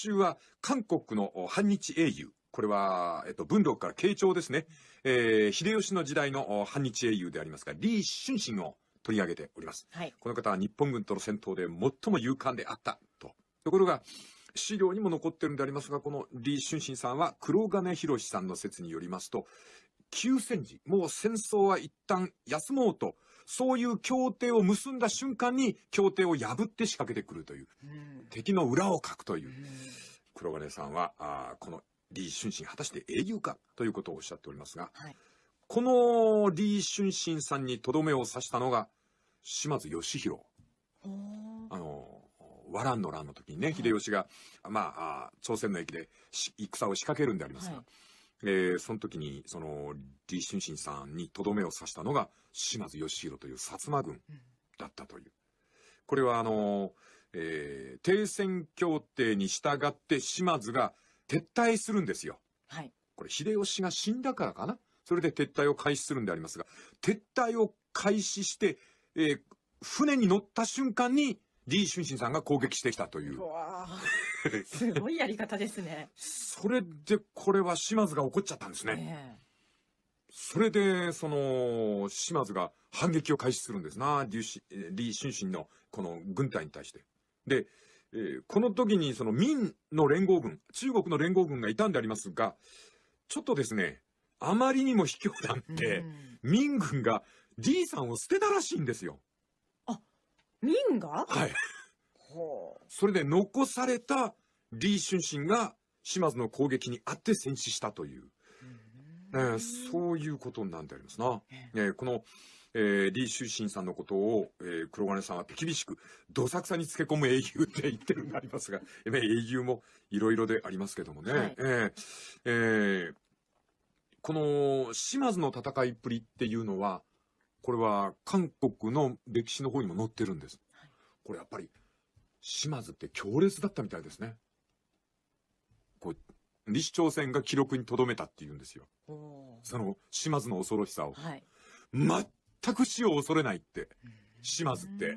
週は韓国の反日英雄。これは、えっと、文禄から慶長ですね。えー、秀吉の時代の反日英雄でありますが、李春心を取り上げております。はい、この方は日本軍との戦闘で最も勇敢であったと。ところが、資料にも残ってるんでありますが、この李春心さんは黒金博さんの説によりますと、休戦時、もう戦争は一旦休もうと、そういう協定を結んだ瞬間に協定を破って仕掛けてくるという、敵の裏をかくという、黒金さんはあこの李春心果たして英雄かということをおっしゃっておりますが、はい、この李春心さんにとどめを刺したのが島津義弘。あの和蘭の乱の時にね、秀吉が、はい、まあ、朝鮮の駅で戦を仕掛けるんでありますが、はい、えー、その時に、その、李春心さんにとどめを刺したのが、島津義弘という薩摩軍だったという。これは、あの、えー、停戦協定に従って島津が撤退するんですよ。はい。これ、秀吉が死んだからかな。それで撤退を開始するんでありますが、撤退を開始して、えー、船に乗った瞬間に、李春心さんが攻撃してきたという。うすごいやり方ですね。それで、これは島津が怒っちゃったんですね。ねそれで、その、島津が反撃を開始するんですな、李春心のこの軍隊に対して。で、えー、この時にその民の連合軍、中国の連合軍がいたんでありますが、ちょっとですね、あまりにも卑怯なんで、うん、民軍が李さんを捨てたらしいんですよ。あ、民がはい。それで残された李春心が島津の攻撃にあって戦死したという、えー、そういうことなんでありますな。えー、この、えー、李秀信さんのことを、えー、黒金さんは手厳しく、どさくさにつけ込む英雄って言ってるんでありますが、え英雄もいろいろでありますけどもね。はい、えー、えー、この島津の戦いっぷりっていうのは、これは韓国の歴史の方にも載ってるんです。はい、これやっぱり島津って強烈だったみたいですね。こう西朝鮮が記録にとどめたっていうんですよ。その島津の恐ろしさを、はい、全く死を恐れないって島津って。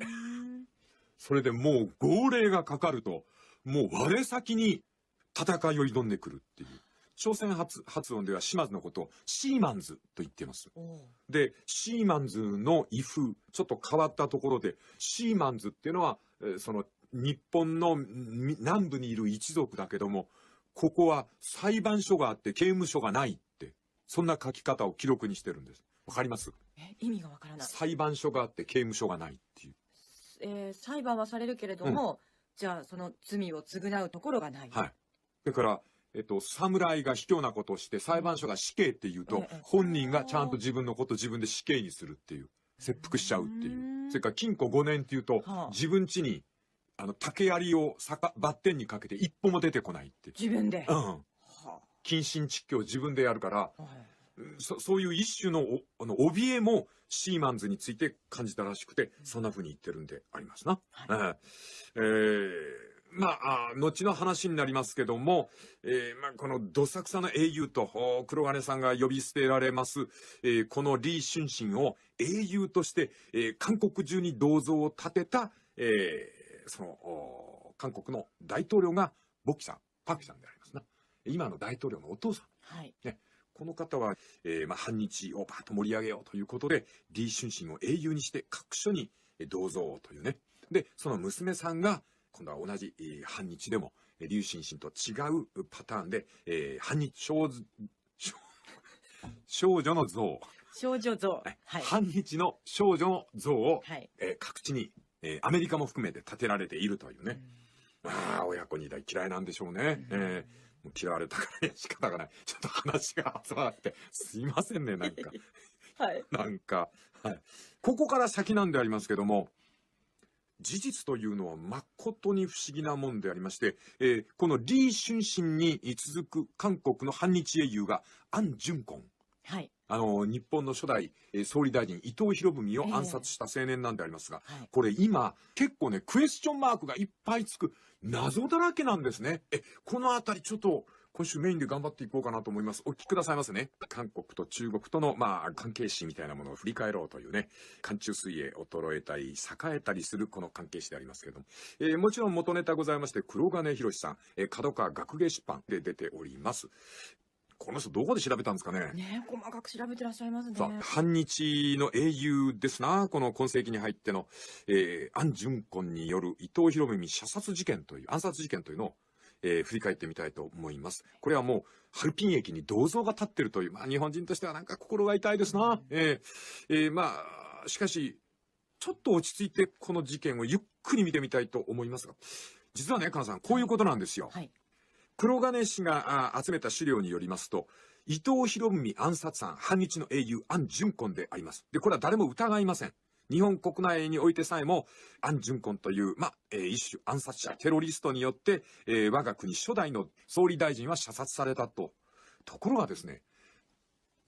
それでもう号令がかかるともう我先に戦いを挑んでくるっていう。朝鮮発発音では島津のことをシーマンズと言ってます。で、シーマンズの威風、ちょっと変わったところで、シーマンズっていうのは、えその日本の南部にいる一族だけども、ここは裁判所があって刑務所がないって、そんな書き方を記録にしてるんです。わかりますえ意味がわからない。裁判所があって刑務所がないっていう。えー、裁判はされるけれども、うん、じゃあその罪を償うところがない。はい。だから、えっと、侍が卑怯なことをして裁判所が死刑っていうと、本人がちゃんと自分のこと自分で死刑にするっていう、切腹しちゃうっていう。それから禁錮5年っていうと、自分家にあの、竹槍をかバッテンにかけて一歩も出てこないって。自分で。うん。謹慎窒居を自分でやるから、はいそ、そういう一種のおあの怯えもシーマンズについて感じたらしくて、うん、そんなふうに言ってるんでありますな。はい、えー、まあ、後の話になりますけども、えー、まあ、このどさくさの英雄と黒金さんが呼び捨てられます、えー、この李春心を英雄として、えー、韓国中に銅像を建てた、えー、その、韓国の大統領が、ボキさん、パクさんでありますな。今の大統領のお父さん。はい。ね。この方は、えー、まあ、反日をばっと盛り上げようということで、李春心を英雄にして各所に銅像というね。で、その娘さんが、今度は同じ、えー、反日でも、李春心と違うパターンで、えー、反日少少女の像。少女像。はい、反日の少女の像を、はい、えー、各地にえー、アメリカも含めて建てられているというね。うん、ああ、親子二代嫌いなんでしょうね。うん、えー、もう嫌われたから仕方がない。ちょっと話が集まって、すいませんね、なんか。はい。なんか、はい。ここから先なんでありますけども、事実というのは誠に不思議なもんでありまして、えー、この李春心に続く韓国の反日英雄が、アン・ジュンコン。はい。あの日本の初代総理大臣伊藤博文を暗殺した青年なんでありますが、えーこれ今結構ねクエスチョンマークがいっぱいつく謎だらけなんですね。えこの辺りちょっと今週メインで頑張っていこうかなと思います。お聞きくださいませね。韓国と中国との、まあ、関係史みたいなものを振り返ろうというね、寒中水泳、衰えたり、栄えたりするこの関係史でありますけれども、えー、もちろん元ネタございまして、黒金博さん、えー、角川学芸出版で出ております。この人どこで調べたんですかね。ね細かく調べてらっしゃいますね。さあ、反日の英雄ですな、この今世紀に入っての、えー、アン・ジュンコンによる伊藤博文射殺事件という、暗殺事件というのを、えー、振り返ってみたいと思います。これはもう、ハルピン駅に銅像が立ってるという、まあ日本人としてはなんか心が痛いですな。えー、えー、まあ、しかし、ちょっと落ち着いてこの事件をゆっくり見てみたいと思いますが、実はね、カナさん、こういうことなんですよ。はい、黒金氏が集めた資料によりますと、伊藤博文暗殺犯、反日の英雄、安淳根であります。で、これは誰も疑いません。日本国内においてさえも、安淳根という、まあ、一種暗殺者、テロリストによって、えー、我が国初代の総理大臣は射殺されたと。ところがですね、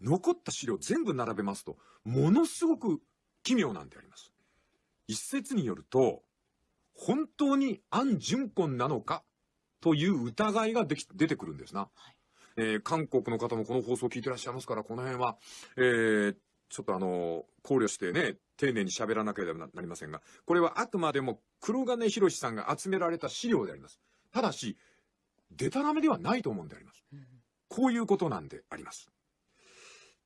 残った資料全部並べますと、ものすごく奇妙なんであります。一説によると、本当に安淳根なのかという疑いができ出てくるんですな。はい、えー、韓国の方もこの放送を聞いてらっしゃいますから、この辺は、えー、ちょっとあの、考慮してね、丁寧に喋らなければなりませんが、これはあくまでも黒金博さんが集められた資料であります。ただし、でたらめではないと思うんであります。こういうことなんであります。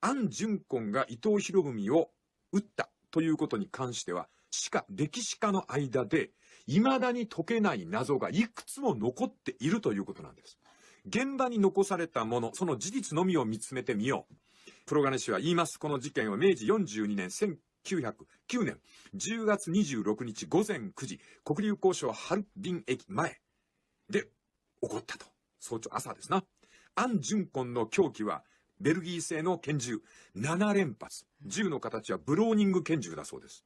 アン・ジュンコンが伊藤博文を撃ったということに関しては、しか歴史家の間で未だに解けない謎がいくつも残っているということなんです。現場に残されたもの、その事実のみを見つめてみよう。プロガネ氏は言います。この事件は明治42年1909年10月26日午前9時、国流交渉ハルビン駅前で起こったと。早朝朝ですな。アン・ジュンコンの凶器はベルギー製の拳銃7連発。銃の形はブローニング拳銃だそうです。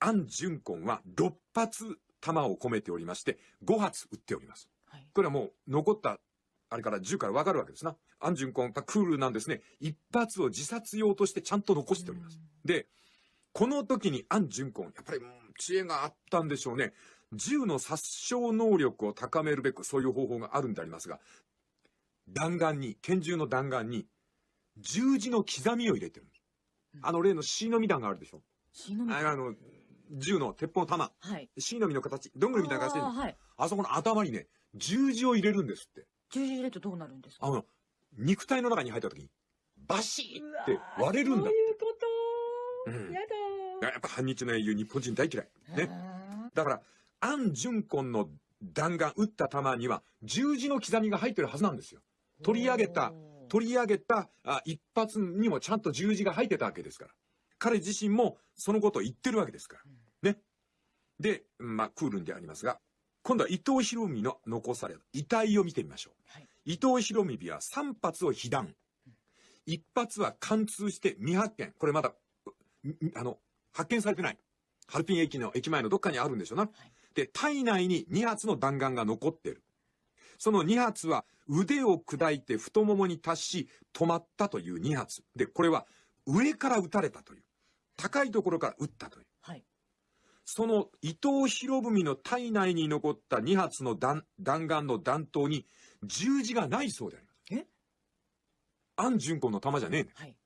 アン・ジュンコンは6発弾を込めておりまして、5発撃っております。これはもう残ったあれから銃からわかるわけですな。アンジュンコンクールなんですね。一発を自殺用としてちゃんと残しております。で、この時にアン・ジュンコン、やっぱり、知恵があったんでしょうね。銃の殺傷能力を高めるべく、そういう方法があるんでありますが、弾丸に、拳銃の弾丸に、十字の刻みを入れてる。あの例の C の実弾があるでしょ。C の実弾あの、銃の鉄砲の弾、はい、の実の形、どんぐりみたいな形であ、はい、あそこの頭にね、十字を入れるんですって。十字入れるとどうなるんですかあの、肉体の中に入った時に、バシーって割れるんだって。そういうこと、うん、やだやっぱ反日の英雄、日本人大嫌い。ね。だから、アン・ジュンコンの弾丸、撃った弾には、十字の刻みが入ってるはずなんですよ。取り上げた、取り上げたあ一発にもちゃんと十字が入ってたわけですから。彼自身もそのことを言ってるわけですから。うんで、まあ、クールンでありますが、今度は伊藤博文の残された遺体を見てみましょう。はい、伊藤博文は3発を被弾。1発は貫通して未発見。これまだ、あの、発見されてない。ハルピン駅の駅前のどっかにあるんでしょうな。はい、で、体内に2発の弾丸が残ってる。その2発は腕を砕いて太ももに達し止まったという2発。で、これは上から撃たれたという。高いところから撃ったという。その伊藤博文の体内に残った2発の弾弾丸の弾頭に十字がないそうであります。え安純子の弾じゃねえね、はい、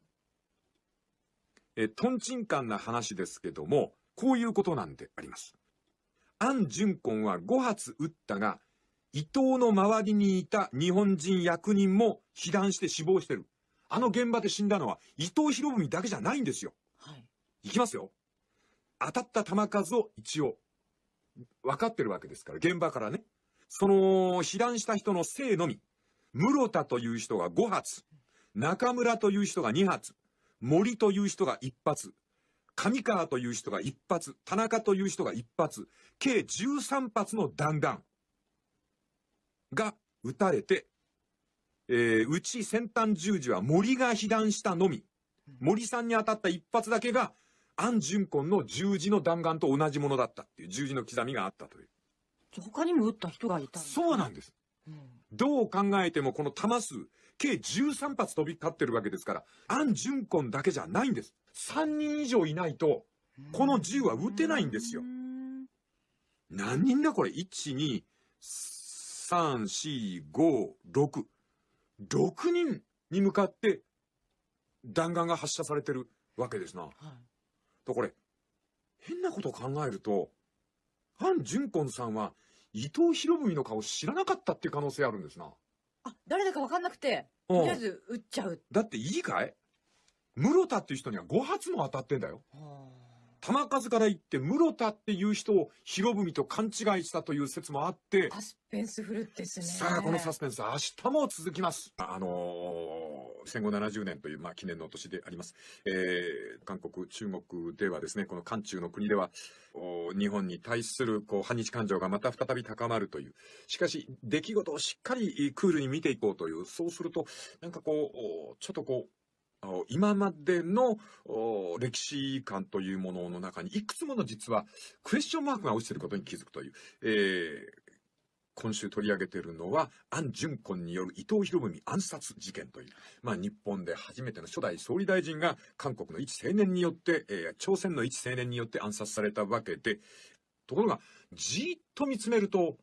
え、とんちんかんな話ですけども、こういうことなんであります。安コ子は5発撃ったが、伊藤の周りにいた日本人役人も被弾して死亡してる。あの現場で死んだのは伊藤博文だけじゃないんですよ。はい。いきますよ。当たった球数を一応、分かってるわけですから、現場からね。その、被弾した人の姓のみ、室田という人が5発、中村という人が2発、森という人が1発、上川という人が1発、田中という人が1発、計13発の弾丸が撃たれて、えー、うち先端十字は森が被弾したのみ、森さんに当たった1発だけがアン・ジュンコンの十字の弾丸と同じものだったっていう、十字の刻みがあったという。他にも撃った人がいた、ね、そうなんです。うん、どう考えてもこの弾数、計13発飛び交ってるわけですから、アン・ジュンコンだけじゃないんです。3人以上いないと、この銃は撃てないんですよ。何人だこれ ?1、2、3、4、5、6。6人に向かって弾丸が発射されてるわけですな。はいとこれ、変なことを考えると、ハン・ジュンコンさんは伊藤博文の顔知らなかったっていう可能性あるんですな。あ、誰だかわかんなくて、とりあえず撃っちゃう。だっていいかい室田っていう人には5発も当たってんだよ。はあ玉数から言って室田っていう人を博文と勘違いしたという説もあって。サスペンスフルですね。さあ、このサスペンス、明日も続きます。あのー、戦後70年という、まあ、記念の年であります。えー、韓国、中国ではですね、この韓中の国では、日本に対する、こう、反日感情がまた再び高まるという。しかし、出来事をしっかりクールに見ていこうという、そうすると、なんかこう、ちょっとこう、今までの歴史観というものの中にいくつもの実はクエスチョンマークが落ちてることに気づくという、えー、今週取り上げているのは、アン・ジュンコンによる伊藤博文暗殺事件という、まあ、日本で初めての初代総理大臣が韓国の一青年によって、えー、朝鮮の一青年によって暗殺されたわけで、ところが、じっと見つめると、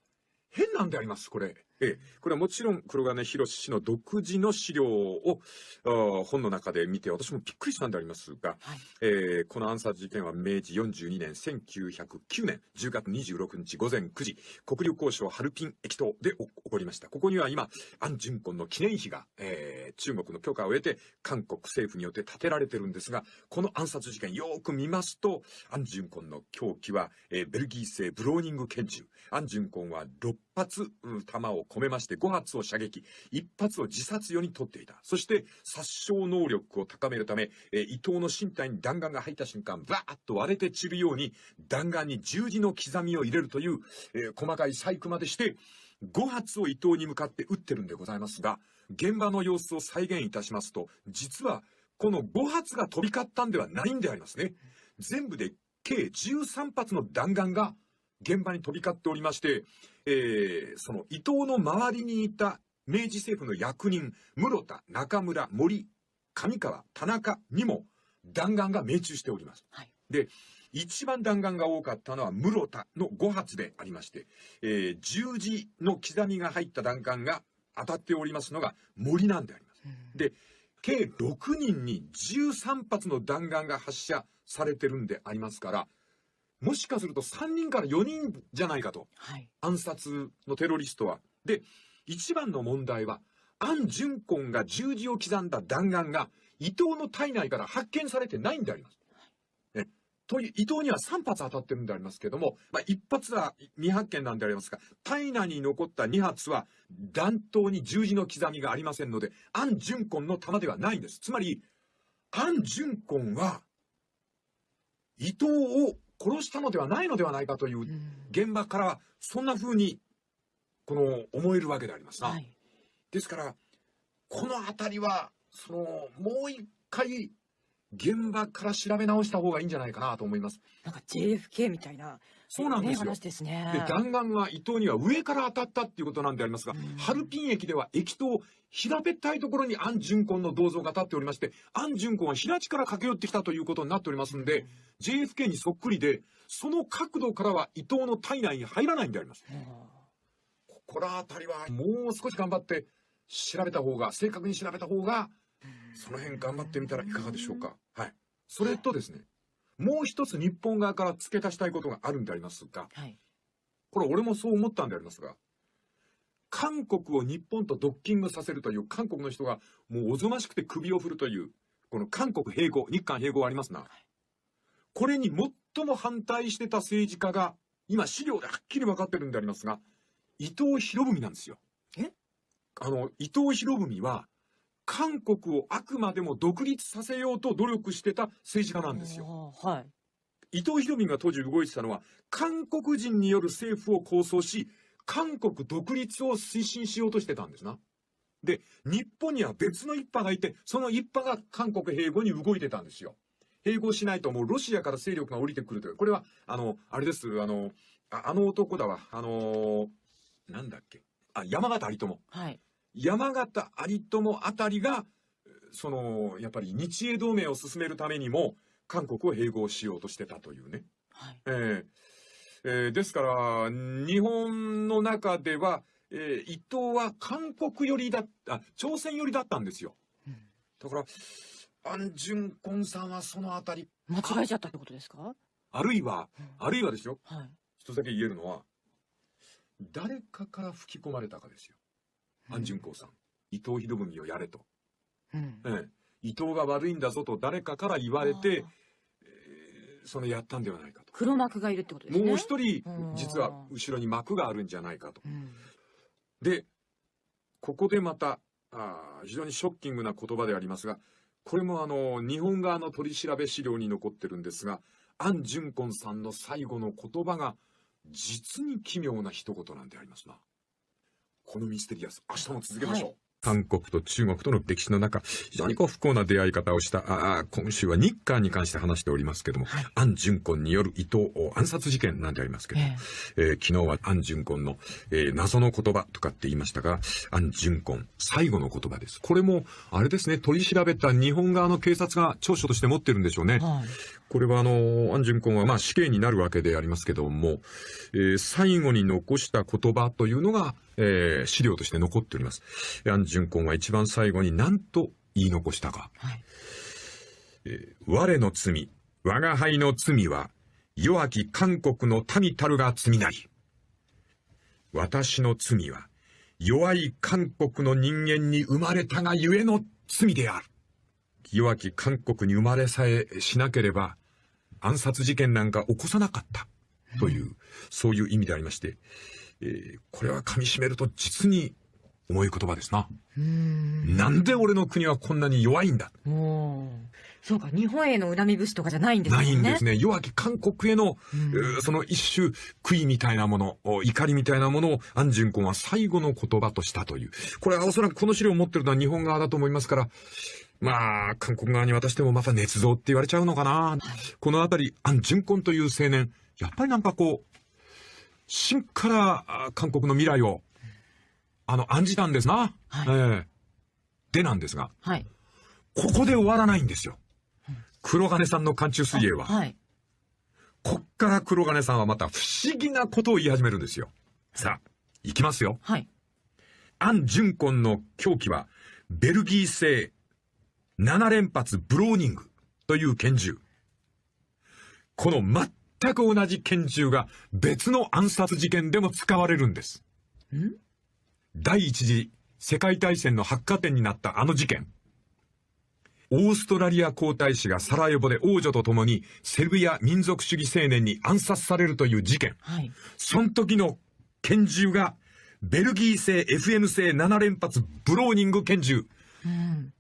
変なんであります、これ。えこれはもちろん黒金博氏の独自の資料を本の中で見て私もびっくりしたんでありますが、はい、えー、この暗殺事件は明治42年1909年10月26日午前9時国立交渉ハルピン駅頭で起こりましたここには今アン・ジュンコンの記念碑が、えー、中国の許可を得て韓国政府によって建てられてるんですがこの暗殺事件よく見ますとアン・ジュンコンの凶器は、えー、ベルギー製ブローニング拳銃アン・ジュンコンは6発弾を込めまして5発を射撃、1発を自殺用に取っていた。そして殺傷能力を高めるため、えー、伊藤の身体に弾丸が入った瞬間、バーッと割れて散るように弾丸に十字の刻みを入れるという、えー、細かい細工までして、5発を伊藤に向かって撃ってるんでございますが、現場の様子を再現いたしますと、実はこの5発が飛び交ったんではないんでありますね。全部で計13発の弾丸が現場に飛び交っておりまして、えー、その伊藤の周りにいた明治政府の役人、室田、中村、森、上川、田中にも弾丸が命中しております。はい、で、一番弾丸が多かったのは室田の5発でありまして、えー、十字の刻みが入った弾丸が当たっておりますのが森なんであります。うん、で、計6人に13発の弾丸が発射されてるんでありますから、もしかすると3人から4人じゃないかと、はい、暗殺のテロリストは。で、一番の問題は、アン・ジュンコンが十字を刻んだ弾丸が、伊藤の体内から発見されてないんであります。えという、伊藤には3発当たってるんでありますけども、まあ、1発は未発見なんでありますが、体内に残った2発は、弾頭に十字の刻みがありませんので、アン・ジュンコンの弾ではないんです。つまり、アン・ジュンコンは、伊藤を殺したのではないのではないかという現場からそんなふうにこの思えるわけでありますな。はい、ですからこの辺りはそのもう一回現場から調べ直した方がいいんじゃないかなと思います。なんか JFK みたいなそうなんですよ。ね、ですね。で、弾丸は伊藤には上から当たったっていうことなんでありますが、ハルピン駅では駅頭、平べったいところに安純根の銅像が立っておりまして、安純根は平地から駆け寄ってきたということになっておりますんで、うん、JFK にそっくりで、その角度からは伊藤の体内に入らないんであります。うん、ここら辺りはもう少し頑張って調べた方が、正確に調べた方が、その辺頑張ってみたらいかがでしょうか。はい。それとですね、もう一つ日本側から付け足したいことがあるんでありますが、はい、これ俺もそう思ったんでありますが、韓国を日本とドッキングさせるという韓国の人がもうおぞましくて首を振るという、この韓国併合、日韓併合ありますな。これに最も反対してた政治家が、今資料ではっきり分かってるんでありますが、伊藤博文なんですよ。えあの、伊藤博文は、韓国をあくまでも独立させようと努力してた政治家なんですよ。はい、伊藤博文が当時動いてたのは、韓国人による政府を構想し、韓国独立を推進しようとしてたんですな。で、日本には別の一派がいて、その一派が韓国併合に動いてたんですよ。併合しないともうロシアから勢力が降りてくるという。これは、あの、あれです、あの、あの男だわ、あのー、なんだっけ。あ、山形有朋。はい。山形有朋あたりが、その、やっぱり日英同盟を進めるためにも、韓国を併合しようとしてたというね。はい、えー、えー、ですから、日本の中では、えー、伊藤は韓国寄りだった、朝鮮寄りだったんですよ。うん、だから、アン・ジュさんはそのあたり。間違えちゃったってことですかあるいは、うん、あるいはですよ。はい。一つだけ言えるのは、誰かから吹き込まれたかですよ。安順光さん、伊藤博文をやれと、うんええ、伊藤が悪いんだぞと誰かから言われて、えー、そのやったんではないかと黒幕がいるってことですねもう一人実は後ろに幕があるんじゃないかと、うん、でここでまたあ非常にショッキングな言葉でありますがこれもあの日本側の取り調べ資料に残ってるんですが安淳根さんの最後の言葉が実に奇妙な一言なんでありますな。このミステリアス、明日も続けましょう。はい韓国と中国との歴史の中、非常にこう不幸な出会い方をした、あ今週は日韓に関して話しておりますけども、はい、アン・ジュンコンによる伊藤暗殺事件なんてありますけど、えええー、昨日はアン・ジュンコンの、えー、謎の言葉とかって言いましたが、アン・ジュンコン、最後の言葉です。これも、あれですね、取り調べた日本側の警察が長所として持ってるんでしょうね。はい、これはあの、アン・ジュンコンはまあ死刑になるわけでありますけども、えー、最後に残した言葉というのが、えー、資料として残っております。アン・ジは一番最後に何と言い残したか。はい、えー、我の罪、我が輩の罪は、弱き韓国の民たるが罪なり。私の罪は、弱い韓国の人間に生まれたがゆえの罪である。弱き韓国に生まれさえしなければ、暗殺事件なんか起こさなかった。という、そういう意味でありまして、えー、これは噛み締めると実に重い言葉ですな。んなんで俺の国はこんなに弱いんだ。そうか、日本への恨み節とかじゃないんですね。ないんですね。弱き韓国への、その一種、悔いみたいなもの、怒りみたいなものを、安順君は最後の言葉としたという。これはおそらくこの資料を持ってるのは日本側だと思いますから、まあ、韓国側に渡してもまた捏造って言われちゃうのかな。このあたり、安順君という青年、やっぱりなんかこう、真から韓国の未来を、あの、案じたんですな。はい、えー、でなんですが、はい、ここで終わらないんですよ。黒金さんの寒中水泳は。こっから黒金さんはまた不思議なことを言い始めるんですよ。さあ、いきますよ。はい。アン・ジュンコンの狂気は、ベルギー製7連発ブローニングという拳銃。この全く同じ拳銃が別の暗殺事件でも使われるんです。ん第一次世界大戦の発火点になったあの事件。オーストラリア皇太子がサラエボで王女と共にセルビア民族主義青年に暗殺されるという事件。はい、その時の拳銃がベルギー製 f n 製7連発ブローニング拳銃。うん、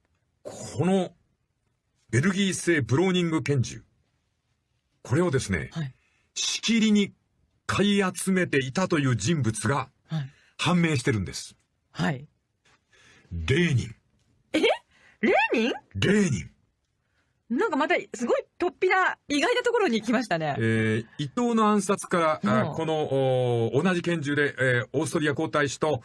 このベルギー製ブローニング拳銃。これをですね、はい、しきりに買い集めていたという人物が判明してるんです。はい。レーニン。えレーニンレーニン。なんかまたすごい突飛な意外なところに来ましたね。えー、伊藤の暗殺から、うん、この同じ拳銃で、えー、オーストリア皇太子と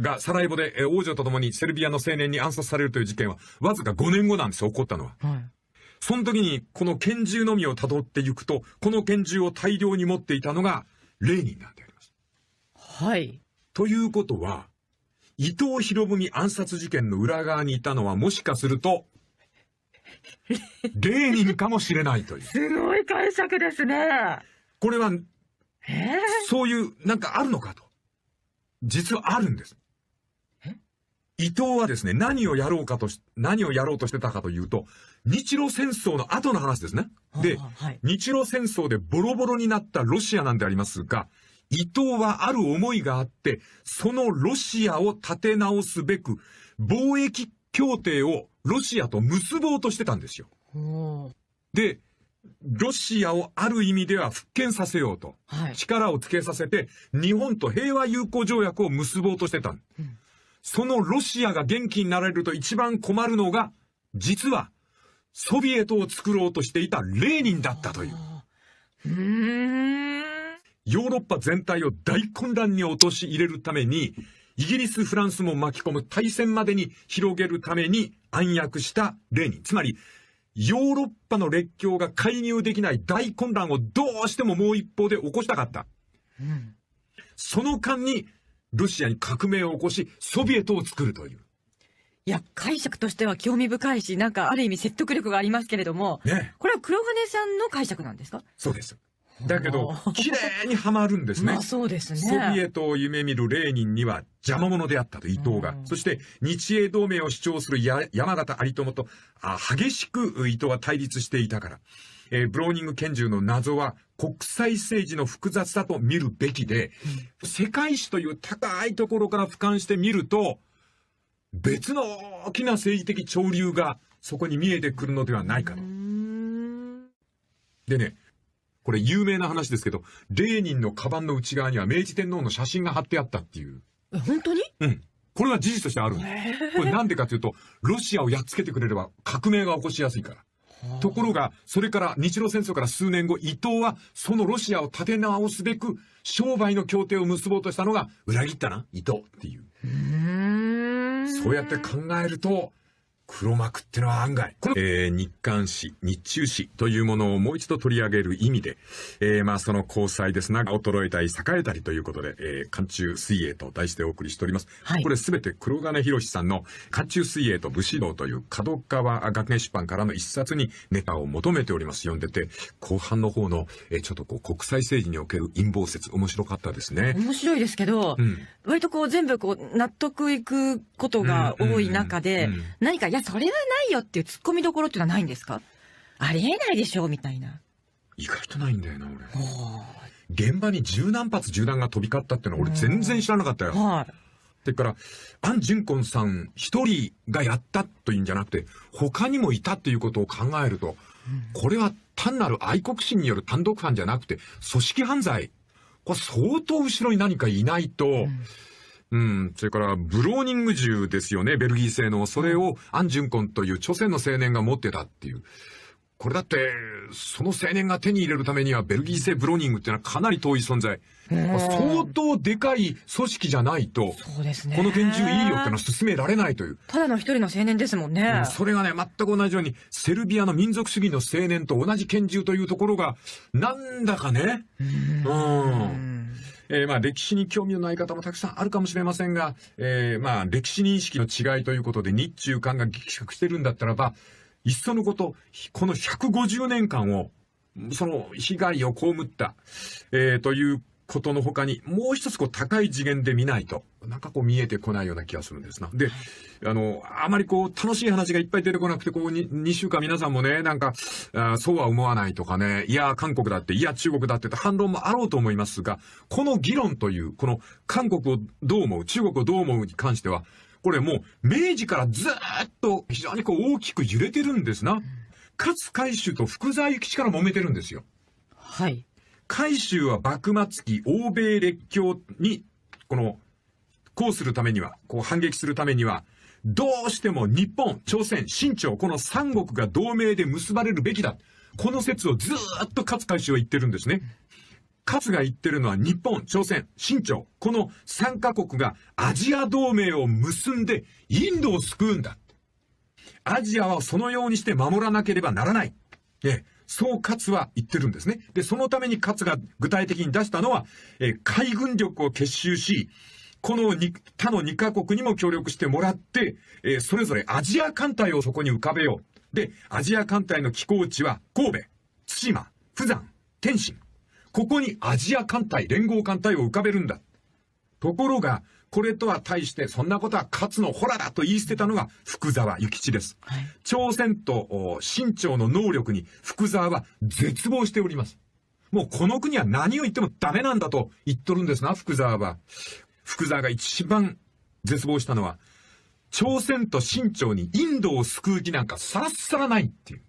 がサラエボで、えー、王女と共にセルビアの青年に暗殺されるという事件はわずか5年後なんですよ起こったのは。はいその時にこの拳銃のみをたどっていくと、この拳銃を大量に持っていたのがレーニンなんであります。はい。ということは、伊藤博文暗殺事件の裏側にいたのはもしかすると、レーニンかもしれないという。すごい解釈ですね。これは、えー、そういう、なんかあるのかと。実はあるんです。伊藤はですね、何をやろうかとし、何をやろうとしてたかというと、日露戦争の後の話ですね。で、はい、日露戦争でボロボロになったロシアなんでありますが、伊藤はある思いがあって、そのロシアを立て直すべく、貿易協定をロシアと結ぼうとしてたんですよ。で、ロシアをある意味では復権させようと、はい、力をつけさせて、日本と平和友好条約を結ぼうとしてた、うん、そのロシアが元気になられると一番困るのが、実はソビエトを作ろうとしていたレーニンだったという。ヨーロッパ全体を大混乱に陥れるために、イギリス、フランスも巻き込む大戦までに広げるために暗躍したレーニン。つまり、ヨーロッパの列強が介入できない大混乱をどうしてももう一方で起こしたかった。うん、その間に、ロシアに革命を起こし、ソビエトを作るという。いや、解釈としては興味深いし、なんかある意味説得力がありますけれども、ね、これは黒船さんの解釈なんですかそうです。だけど、綺麗にはまるんですね。そうですね。ソビエトを夢見るレーニンには邪魔者であったと伊藤が。そして、日英同盟を主張する山形有友とあ激しく伊藤は対立していたから。えー、ブローニング拳銃の謎は国際政治の複雑だと見るべきで、うん、世界史という高いところから俯瞰してみると、別の大きな政治的潮流がそこに見えてくるのではないかと。でね、これ有名な話ですけど、レーニンのカバンの内側には明治天皇の写真が貼ってあったっていう。本当にうん。これは事実としてあるんこれなんでかというと、ロシアをやっつけてくれれば革命が起こしやすいから。ところが、それから日露戦争から数年後、伊藤はそのロシアを立て直すべく、商売の協定を結ぼうとしたのが、裏切ったな、伊藤っていう。うそうやって考えると、黒幕ってのは案外、えー、日韓史、日中史というものをもう一度取り上げる意味で、えー、まあその交際ですな、衰えたり栄えたりということで、えー、寒中水泳と題してお送りしております。はい、これすべて黒金博さんの寒中水泳と武士道という角川学芸出版からの一冊にネタを求めております。読んでて、後半の方の、えー、ちょっとこう国際政治における陰謀説、面白かったですね。面白いですけど、うん、割とこう全部こう納得いくことが多い中で、何かやそれはないよっていう突っ込みどころっていうのはないんですかありえないでしょみたいな。意外とないんだよな、俺。現場に十何発銃弾が飛び交ったっていうのは俺全然知らなかったよ。はい。てから、アン・ジュンコンさん一人がやったというんじゃなくて、他にもいたっていうことを考えると、これは単なる愛国心による単独犯じゃなくて、組織犯罪。これ相当後ろに何かいないと、うんうん。それから、ブローニング銃ですよね。ベルギー製の。それを、アン・ジュンコンという朝鮮の青年が持ってたっていう。これだって、その青年が手に入れるためには、ベルギー製ブローニングっていうのはかなり遠い存在。相当でかい組織じゃないと、そうですね、この拳銃いいよってのは進められないという。ただの一人の青年ですもんね、うん、それがね、全く同じように、セルビアの民族主義の青年と同じ拳銃というところが、なんだかね、うんえー、まあ歴史に興味のない方もたくさんあるかもしれませんが、えー、まあ歴史認識の違いということで日中間が激釈してるんだったらば、いっそのこと、この150年間を、その被害を被った、えー、ということのかに、もう一つこう高い次元で見ないと、なんかこう見えてこないような気がするんですな。で、あの、あまりこう楽しい話がいっぱい出てこなくて、こうに 2, 週間皆さんもね、なんかあ、そうは思わないとかね、いや、韓国だって、いや、中国だってって反論もあろうと思いますが、この議論という、この韓国をどう思う、中国をどう思うに関しては、これもう明治からずっと非常にこう大きく揺れてるんですな。勝海舟と福沢諭吉から揉めてるんですよ。はい。海州は幕末期、欧米列強に、この、こうするためには、こう反撃するためには、どうしても日本、朝鮮、清朝、この三国が同盟で結ばれるべきだ。この説をずっと勝海舟は言ってるんですね。勝が言ってるのは日本、朝鮮、清朝、この3カ国がアジア同盟を結んでインドを救うんだ。アジアはそのようにして守らなければならない。え、そう勝は言ってるんですね。で、そのために勝が具体的に出したのは、えー、海軍力を結集し、この他の2カ国にも協力してもらって、えー、それぞれアジア艦隊をそこに浮かべよう。で、アジア艦隊の寄港地は神戸、対馬、富山、天津。ここにアジア艦隊、連合艦隊を浮かべるんだ。ところが、これとは対して、そんなことは勝のほらだと言い捨てたのが福沢諭吉です。はい、朝鮮と清朝の能力に福沢は絶望しております。もうこの国は何を言ってもダメなんだと言っとるんですな、福沢は。福沢が一番絶望したのは、朝鮮と清朝にインドを救う気なんかさらさらないっていう。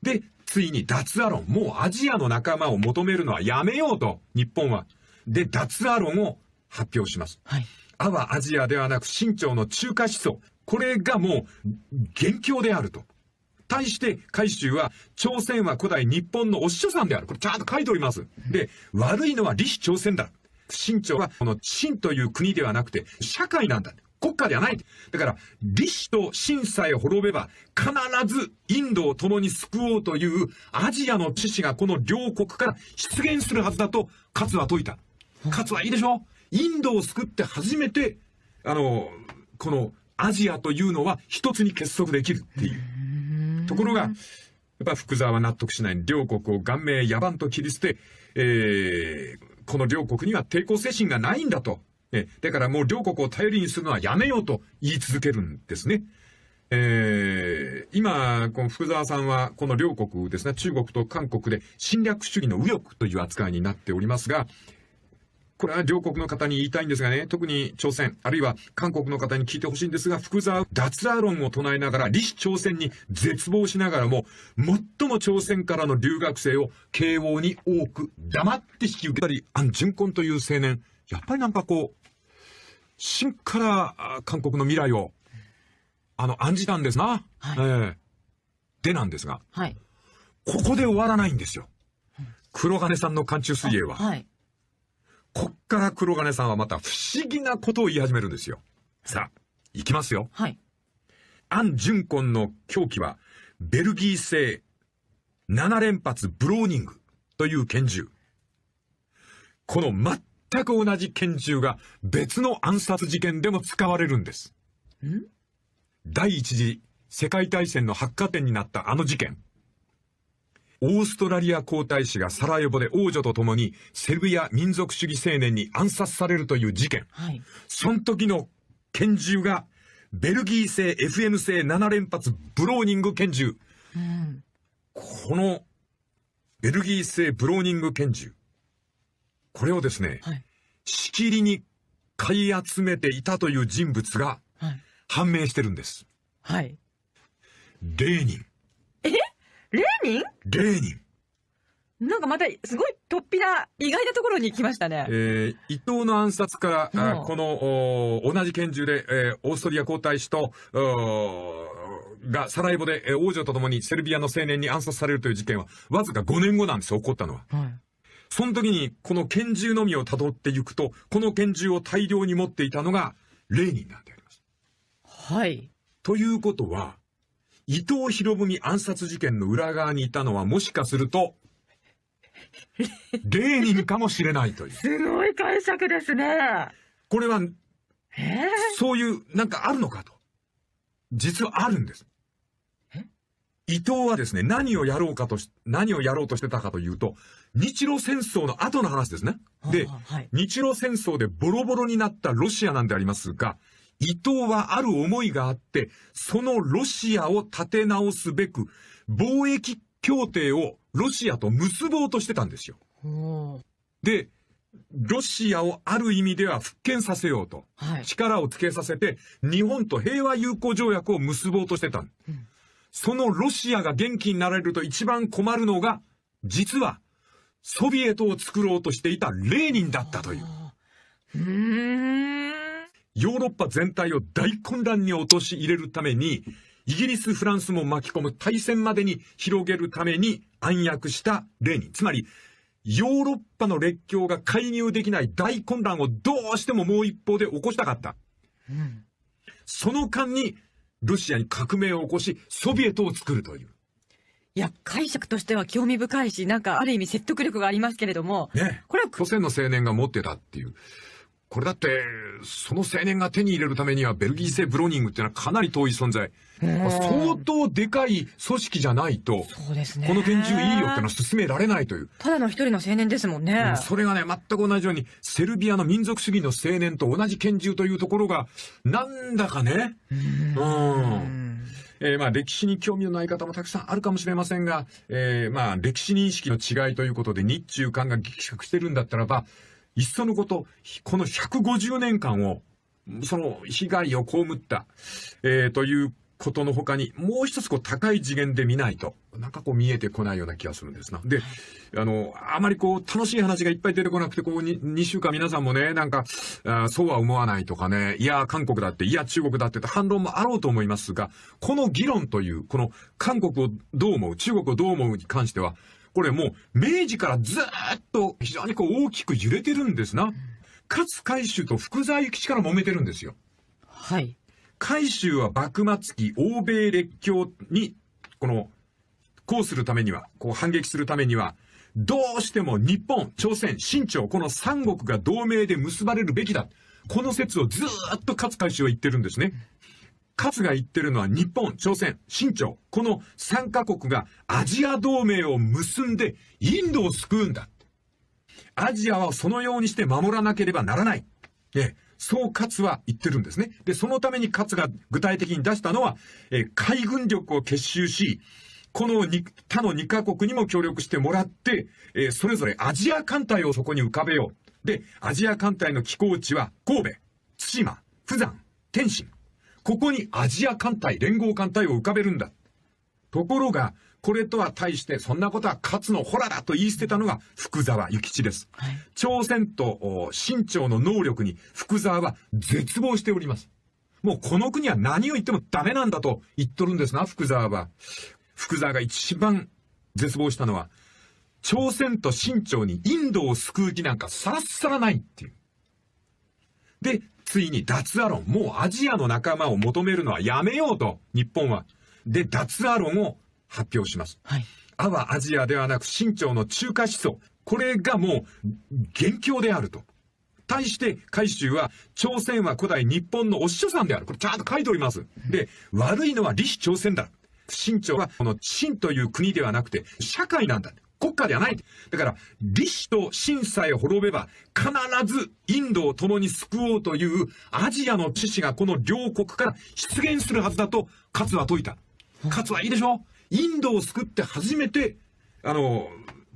で、ついに脱アロン、もうアジアの仲間を求めるのはやめようと、日本は。で、脱アロンを発表します。はい。アワアジアではなく清朝の中華思想。これがもう、元凶であると。対して、海州は、朝鮮は古代日本のお師匠さんである。これちゃんと書いております。で、悪いのは李氏朝鮮だ。清朝は、この清という国ではなくて、社会なんだ。国家ではない。だから、李氏と清さえ滅べば、必ずインドを共に救おうというアジアの知識がこの両国から出現するはずだと、勝は説いた。勝はいいでしょインドを救って初めて、あの、このアジアというのは一つに結束できるっていう。ところが、やっぱ福沢は納得しない。両国を顔面野蛮と切り捨て、えー、この両国には抵抗精神がないんだと。えだからもう両国を頼りにするのはやめようと言い続けるんですね。えー、今、この福沢さんは、この両国ですね、中国と韓国で侵略主義の右翼という扱いになっておりますが、これは両国の方に言いたいんですがね、特に朝鮮、あるいは韓国の方に聞いてほしいんですが、福沢脱ア論を唱えながら、李氏朝鮮に絶望しながらも、最も朝鮮からの留学生を慶応に多く黙って引き受けたり、アン・ジュンコンという青年、やっぱりなんかこう、真から韓国の未来を、あの、案じたんですな。はい、えー、でなんですが、はい、ここで終わらないんですよ。黒金さんの寒中水泳は。はいこっから黒金さんはまた不思議なことを言い始めるんですよ。さあ、いきますよ。はい。アン・ジュンコンの凶器は、ベルギー製7連発ブローニングという拳銃。この全く同じ拳銃が別の暗殺事件でも使われるんです。ん第一次世界大戦の発火点になったあの事件。オーストラリア皇太子がサラエボで王女と共にセルビア民族主義青年に暗殺されるという事件。はい、その時の拳銃が、ベルギー製 FM 製7連発ブローニング拳銃。うん、このベルギー製ブローニング拳銃。これをですね、はい、しきりに買い集めていたという人物が判明してるんです。はい。レーニン。人 ?0 人。なんかまた、すごい突飛な、意外なところに来ましたね。えー、伊藤の暗殺から、うん、この、同じ拳銃で、えー、オーストリア皇太子と、がサラエボで、えー、王女と共にセルビアの青年に暗殺されるという事件は、わずか5年後なんです起こったのは。はい。その時に、この拳銃のみをたどっていくと、この拳銃を大量に持っていたのが、レーニンなんであります。はい。ということは、伊藤博文暗殺事件の裏側にいたのはもしかすると、レーニンかもしれないという。すごい解釈ですね。これは、えそういう、なんかあるのかと。実はあるんです。伊藤はですね、何をやろうかとし、何をやろうとしてたかというと、日露戦争の後の話ですね。で、はい、日露戦争でボロボロになったロシアなんでありますが、伊藤はある思いがあって、そのロシアを立て直すべく、貿易協定をロシアと結ぼうとしてたんですよ。で、ロシアをある意味では復権させようと、はい、力をつけさせて、日本と平和友好条約を結ぼうとしてた、うん、そのロシアが元気になられると一番困るのが、実は、ソビエトを作ろうとしていたレーニンだったという。うヨーロッパ全体を大混乱に陥れるために、イギリス、フランスも巻き込む大戦までに広げるために暗躍したレーニン。つまり、ヨーロッパの列強が介入できない大混乱をどうしてももう一方で起こしたかった。うん、その間に、ロシアに革命を起こし、ソビエトを作るという。いや、解釈としては興味深いし、なんかある意味説得力がありますけれども、ね、これは。祖先の青年が持ってたっていう。これだって、その青年が手に入れるためにはベルギー製ブローニングっていうのはかなり遠い存在。相当でかい組織じゃないと、そうですね、この拳銃いいよってのは進められないという。ただの一人の青年ですもんね、うん、それがね、全く同じように、セルビアの民族主義の青年と同じ拳銃というところが、なんだかね、うん。うんえー、まあ歴史に興味のない方もたくさんあるかもしれませんが、えー、まあ歴史認識の違いということで日中間が激しくしてるんだったらば、いっそのこと、この150年間を、その被害を被った、えー、ということの他に、もう一つこう高い次元で見ないと、なんかこう見えてこないような気がするんですな。で、あの、あまりこう楽しい話がいっぱい出てこなくて、こう 2, 2週間皆さんもね、なんかあ、そうは思わないとかね、いや、韓国だって、いや、中国だってって反論もあろうと思いますが、この議論という、この韓国をどう思う、中国をどう思うに関しては、これもう明治からずっと非常にこう大きく揺れてるんですな。勝海舟と福沢諭吉から揉めてるんですよ。はい。海舟は幕末期欧米列強に、この、こうするためには、こう反撃するためには、どうしても日本、朝鮮、清朝、この三国が同盟で結ばれるべきだ。この説をずっと勝海舟は言ってるんですね。勝が言ってるのは日本、朝鮮、新朝、この3カ国がアジア同盟を結んでインドを救うんだ。アジアはそのようにして守らなければならない。ね、そう勝は言ってるんですね。で、そのために勝が具体的に出したのは、え海軍力を結集し、この他の2カ国にも協力してもらって、えそれぞれアジア艦隊をそこに浮かべよう。で、アジア艦隊の寄港地は神戸、津島、釜山、天津。ここにアジア艦隊、連合艦隊を浮かべるんだ。ところが、これとは対して、そんなことは勝つのほらだと言い捨てたのが福沢諭吉です。はい、朝鮮と清朝の能力に福沢は絶望しております。もうこの国は何を言ってもダメなんだと言っとるんですな、福沢は。福沢が一番絶望したのは、朝鮮と清朝にインドを救う気なんかさらさらないっていう。で、ついに脱アロン、もうアジアの仲間を求めるのはやめようと、日本は。で、脱アロンを発表します。はい。アワアジアではなく、清朝の中華思想。これがもう、元凶であると。対して、海州は、朝鮮は古代日本のお師匠さんである。これちゃんと書いております。で、悪いのは李氏朝鮮だ。清朝は、この清という国ではなくて、社会なんだ。国家ではない。だから、李氏と秦さえ滅べば、必ずインドを共に救おうというアジアの知がこの両国から出現するはずだと、勝は説いた。勝はいいでしょインドを救って初めて、あの、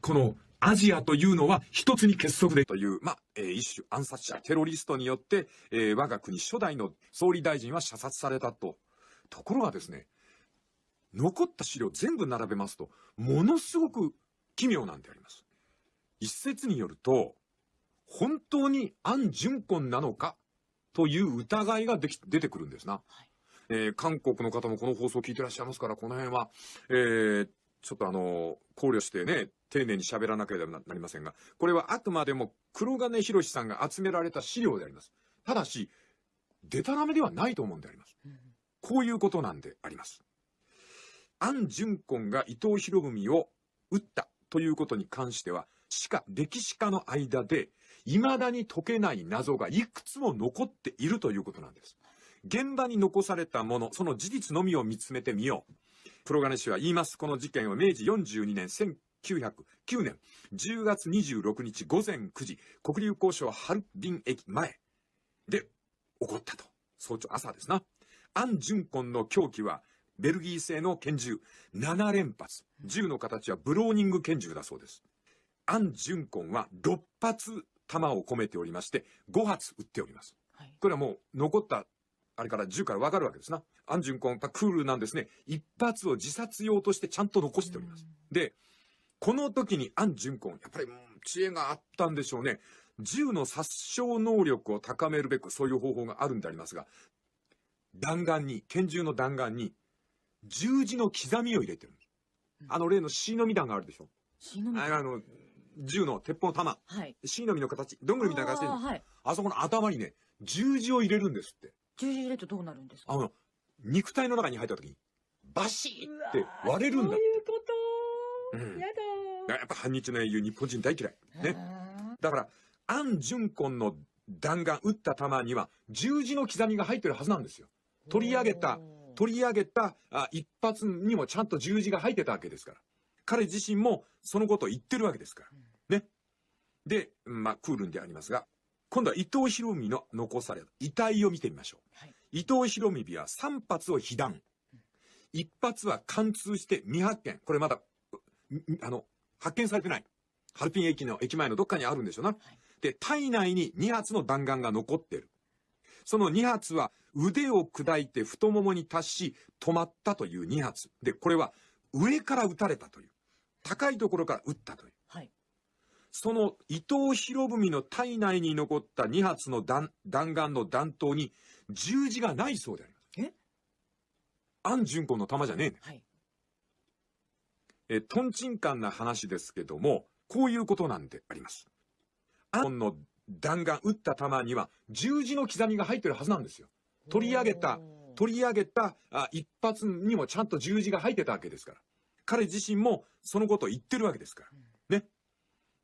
このアジアというのは一つに結束でという、まあ、一種暗殺者、テロリストによって、えー、我が国初代の総理大臣は射殺されたと。ところがですね、残った資料全部並べますと、ものすごく奇妙なんであります。一説によると、本当に安純根なのかという疑いができ出てくるんですな。はい、えー、韓国の方もこの放送を聞いてらっしゃいますから、この辺は、えー、ちょっとあの、考慮してね、丁寧に喋らなければなりませんが、これはあくまでも黒金博さんが集められた資料であります。ただし、デタラメではないと思うんであります。うん、こういうことなんであります。安純根が伊藤博文を撃ったということに関しては、しか、歴史家の間で、未だに解けない謎がいくつも残っているということなんです。現場に残されたもの、その事実のみを見つめてみよう。プロ黒金氏は言います。この事件は明治42年1909年10月26日午前9時、国立交渉ハルビン駅前で起こったと。早朝朝ですな。安純根の狂気はベルギー製の拳銃、7連発。銃の形はブローニング拳銃だそうです。アン・ジュンコンは6発弾を込めておりまして、5発撃っております。はい、これはもう残った、あれから銃からわかるわけですな。アン・ジュンコンはクールなんですね。1発を自殺用としてちゃんと残しております。で、この時にアン・ジュンコン、やっぱり知恵があったんでしょうね。銃の殺傷能力を高めるべくそういう方法があるんでありますが、弾丸に、拳銃の弾丸に十字の刻みを入れてるあの例の C のみ弾があるでしょ。C のみあの、銃の鉄砲の弾。はい。C のみの形、どんぐりみたいな形であ、はい、あそこの頭にね、十字を入れるんですって。十字入れるとどうなるんですかあの、肉体の中に入った時に、バシーって割れるんだって。そういうこと、うん、やだやっぱ反日の英雄、日本人大嫌い。ね。だから、アン・ジュンコンの弾丸撃った弾には十字の刻みが入ってるはずなんですよ。取り上げた取り上げた一発にもちゃんと十字が入ってたわけですから。彼自身もそのことを言ってるわけですから。ね。で、まあ、クールンでありますが、今度は伊藤博美の残された遺体を見てみましょう。はい、伊藤博美は3発を被弾。1発は貫通して未発見。これまだ、あの、発見されてない。ハルピン駅の駅前のどっかにあるんでしょうな。はい、で、体内に2発の弾丸が残ってる。その2発は腕を砕いて太ももに達し、止まったという2発。で、これは上から撃たれたという。高いところから撃ったという。はい、その伊藤博文の体内に残った2発の弾弾丸の弾頭に十字がないそうであります。え安純子の弾じゃねえね、はい、え、とんちんかんな話ですけども、こういうことなんであります。の弾丸、撃った弾には十字の刻みが入ってるはずなんですよ。取り上げた、取り上げたあ一発にもちゃんと十字が入ってたわけですから。彼自身もそのことを言ってるわけですから。ね。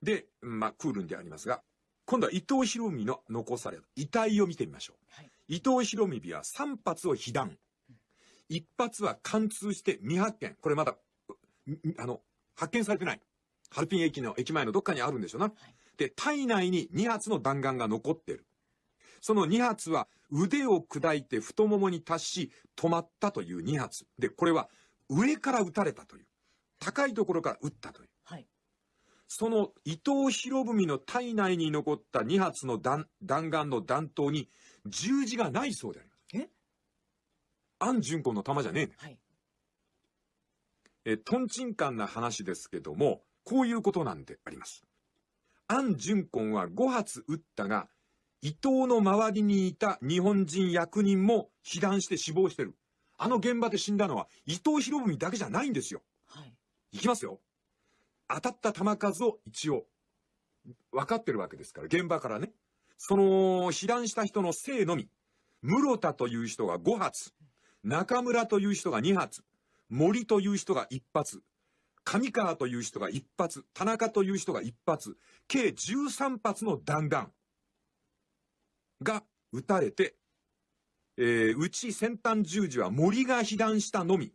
で、まあ、クールンでありますが、今度は伊藤博美の残された遺体を見てみましょう。はい、伊藤博美は3発を被弾。1発は貫通して未発見。これまだ、あの、発見されてない。ハルピン駅の、駅前のどっかにあるんでしょうな。はいで、体内に2発の弾丸が残ってる。その2発は腕を砕いて太ももに達し止まったという2発。で、これは上から撃たれたという。高いところから撃ったという。はい、その伊藤博文の体内に残った2発の弾弾丸の弾頭に十字がないそうであります。え安純子の弾じゃねえね、はい、え、とんちんかんな話ですけども、こういうことなんであります。アン・ジュンコンは5発撃ったが、伊藤の周りにいた日本人役人も被弾して死亡してる。あの現場で死んだのは伊藤博文だけじゃないんですよ。はい。いきますよ。当たった弾数を一応、分かってるわけですから、現場からね。その、被弾した人の姓のみ、室田という人が5発、中村という人が2発、森という人が1発、上川という人が1発、田中という人が1発、計13発の弾丸が撃たれて、えー、うち先端十字は森が被弾したのみ、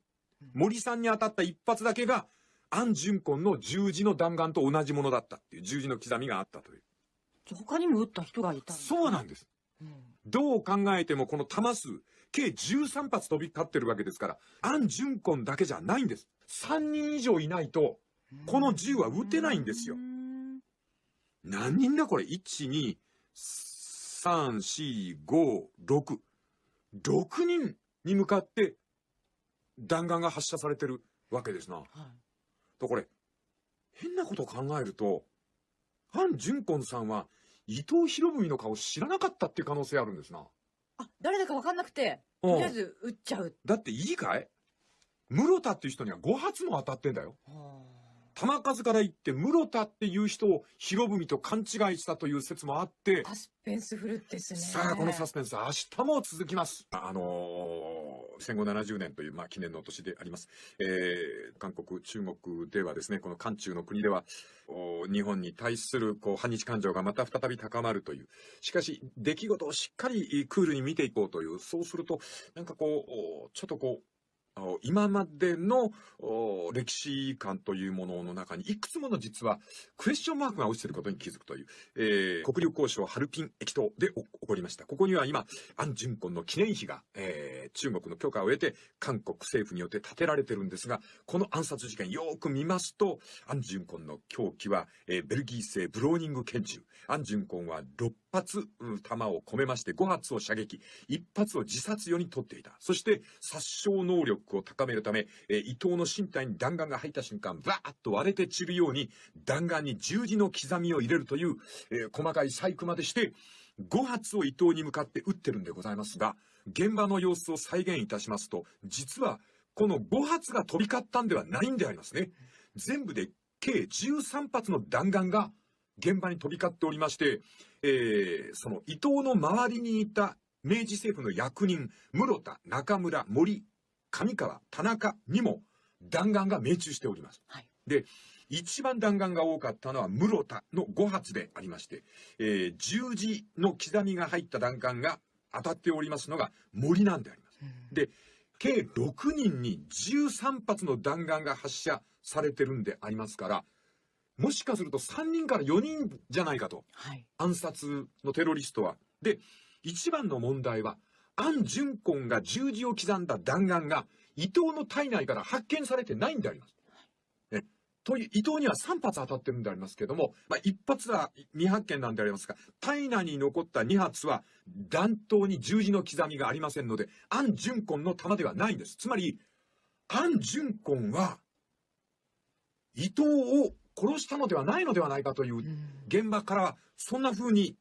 森さんに当たった一発だけが、アン・ジュンコンの十字の弾丸と同じものだったっていう十字の刻みがあったという。他にも撃った人がいた、ね、そうなんです。うん、どう考えてもこの弾数、計13発飛び交ってるわけですから、アン・ジュンコンだけじゃないんです。3人以上いないと、この銃は撃てないんですよ。うん何人だこれ ?1、2、3、4、5、6。6人に向かって弾丸が発射されてるわけですな。はい、とこれ、変なことを考えると、ハン・ジュンコンさんは伊藤博文の顔知らなかったっていう可能性あるんですな。あ、誰だか分かんなくて、とりあえず撃っちゃう。だっていいかい室田っていう人には5発も当たってんだよ。はあ玉数から言って室田っていう人を博文と勘違いしたという説もあって、サスペンスフルですね。さあ、このサスペンス、明日も続きます。あのー、戦後70年という、まあ、記念の年であります。えー、韓国、中国ではですね、この韓中の国では、日本に対する、こう、反日感情がまた再び高まるという。しかし、出来事をしっかりクールに見ていこうという、そうすると、なんかこう、ちょっとこう、今までの歴史観というものの中にいくつもの実はクエスチョンマークが落ちていることに気づくという、えー、国力交渉ハルピン駅頭で起こりました。ここには今、アン・ジュンコンの記念碑が、えー、中国の許可を得て韓国政府によって建てられてるんですが、この暗殺事件よく見ますと、アン・ジュンコンの凶器は、えー、ベルギー製ブローニング拳銃。アン・ジュンコンは6発、うん、弾を込めまして5発を射撃、1発を自殺用に取っていた。そして殺傷能力を高めるため、えー、伊藤の身体に弾丸が入った瞬間、バーッと割れて散るように弾丸に十字の刻みを入れるという、えー、細かい細工までして、5発を伊藤に向かって撃ってるんでございますが、現場の様子を再現いたしますと、実はこの5発が飛び交ったんではないんでありますね。全部で計13発の弾丸が現場に飛び交っておりまして、えー、その伊藤の周りにいた明治政府の役人、室田、中村、森、上川、田中にも弾丸が命中しております。はい、で、一番弾丸が多かったのは室田の5発でありまして、えー、十字の刻みが入った弾丸が当たっておりますのが森なんであります。うん、で、計6人に13発の弾丸が発射されてるんでありますから、もしかすると3人から4人じゃないかと、はい、暗殺のテロリストは。で一番の問題はアン・ジュンコンが十字を刻んだ弾丸が伊藤の体内から発見されてないんであります。えという伊藤には3発当たってるんでありますけども、まあ、1発は未発見なんでありますが体内に残った2発は弾頭に十字の刻みがありませんのでアン・ジュンコンの弾ではないんです。つまりアン・ジュンコンは伊藤を殺したのではないのではないかという現場からそんな風に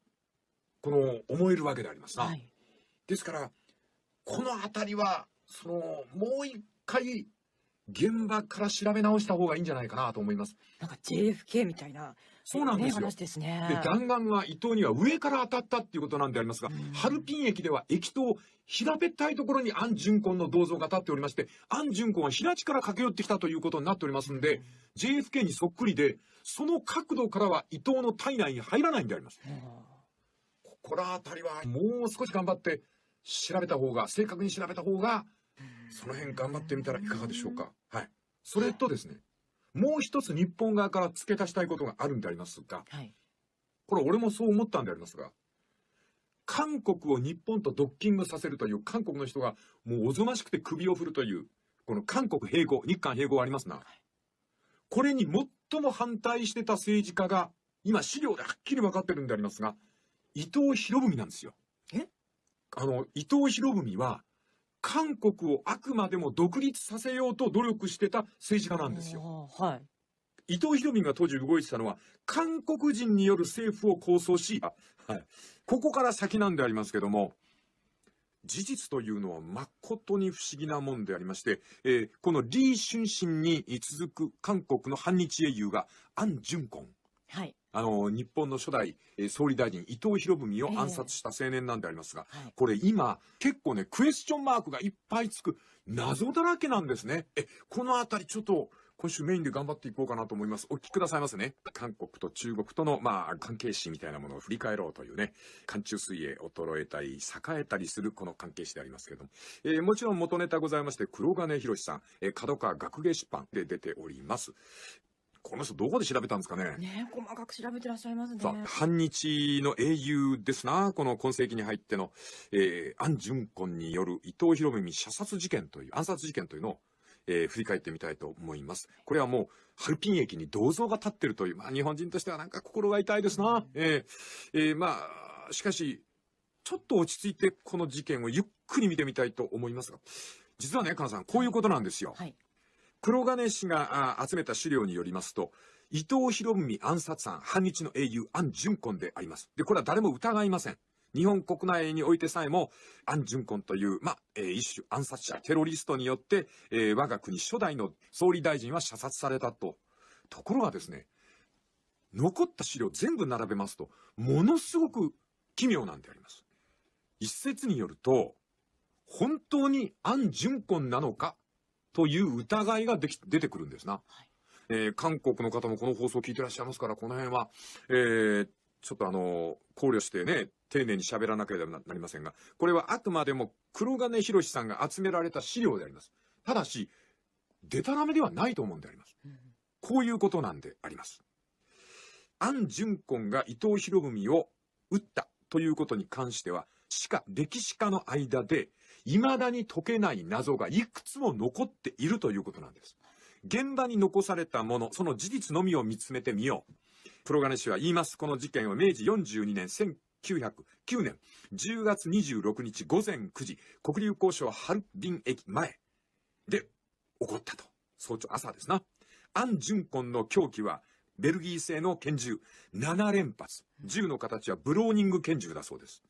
この思えるわけでありますな。はい、ですからこの辺りはそのもう一回現場から調べ直した方がいいんじゃないかなと思います。なんか JFK みたいな。そうなんですよ。ね、ですね。で、弾丸は伊藤には上から当たったっていうことなんでありますが、うん、ハルピン駅では駅頭、平べったいところに安コンの銅像が立っておりまして、安コンは平地から駆け寄ってきたということになっておりますんで、うん、JFK にそっくりで、その角度からは伊藤の体内に入らないんであります。うん、ここら辺りはもう少し頑張って調べた方が、正確に調べた方が、その辺頑張ってみたらいかがでしょうか。それとですね、もう一つ日本側から付け足したいことがあるんでありますが、はい、これ俺もそう思ったんでありますが、韓国を日本とドッキングさせるという韓国の人がもうおぞましくて首を振るという、この韓国併合、日韓併合ありますな。これに最も反対してた政治家が、今資料ではっきり分かってるんでありますが、伊藤博文なんですよ。えあの、伊藤博文は、韓国をあくまでも独立させようと努力してた政治家なんですよ。はい。伊藤博文が当時動いてたのは、韓国人による政府を構想し、はい、ここから先なんでありますけども、事実というのは誠に不思議なもんでありまして、えー、この李春心に続く韓国の反日英雄が、アン・ジュンコン。はい、あの日本の初代総理大臣伊藤博文を暗殺した青年なんでありますが、えーこれ今結構ねクエスチョンマークがいっぱいつく謎だらけなんですね。えこの辺りちょっと今週メインで頑張っていこうかなと思います。お聞きくださいますね。韓国と中国との、まあ、関係史みたいなものを振り返ろうというね、寒中水泳、衰えたり、栄えたりするこの関係史でありますけれども、えー、もちろん元ネタございまして、黒金博さん、えー、角川学芸出版で出ております。この人どこで調べたんですかね。ね細かく調べてらっしゃいますね。さあ、反日の英雄ですな。この今世紀に入っての、えー、安淳君による伊藤博文射殺事件という、暗殺事件というのを、えー、振り返ってみたいと思います。これはもう、ハルピン駅に銅像が立ってるという、まあ日本人としてはなんか心が痛いですな。えー、えー、まあ、しかし、ちょっと落ち着いてこの事件をゆっくり見てみたいと思いますが、実はね、カナさん、こういうことなんですよ。はい黒金氏が集めた資料によりますと、伊藤博文暗殺犯、反日の英雄、安淳根であります。で、これは誰も疑いません。日本国内においてさえも、安淳根という、まあ、一種暗殺者、テロリストによって、えー、我が国初代の総理大臣は射殺されたと。ところがですね、残った資料全部並べますと、ものすごく奇妙なんであります。一説によると、本当に安淳根なのかという疑いができ出てくるんですな。はい、えー、韓国の方もこの放送を聞いてらっしゃいますから、この辺は、えー、ちょっとあの、考慮してね、丁寧に喋らなければなりませんが、これはあくまでも黒金博さんが集められた資料であります。ただし、でたらめではないと思うんであります。こういうことなんであります。アン・ジュンコンが伊藤博文を撃ったということに関しては、しか、歴史家の間で、未だに解けない謎がいくつも残っているということなんです。現場に残されたもの、その事実のみを見つめてみよう。プロガネ氏は言います。この事件を明治42年1909年10月26日午前9時、国流交渉ハルビン駅前で起こったと。早朝朝ですな。アン・ジュンコンの凶器は、ベルギー製の拳銃7連発。銃の形はブローニング拳銃だそうです。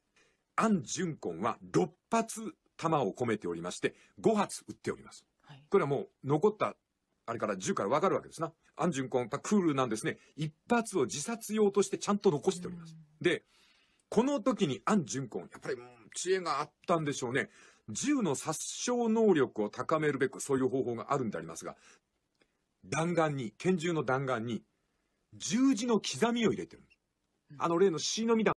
アン・ジュンコンは6発玉を込めておりまして、5発撃っております。はい、これはもう残ったあれから10回わかるわけですな。アンジュンコンパクールなんですね。一発を自殺用としてちゃんと残しております。で、この時にアン・ジュンコン、やっぱり知恵があったんでしょうね。銃の殺傷能力を高めるべくそういう方法があるんでありますが、弾丸に、拳銃の弾丸に、十字の刻みを入れてるあの例の死の実弾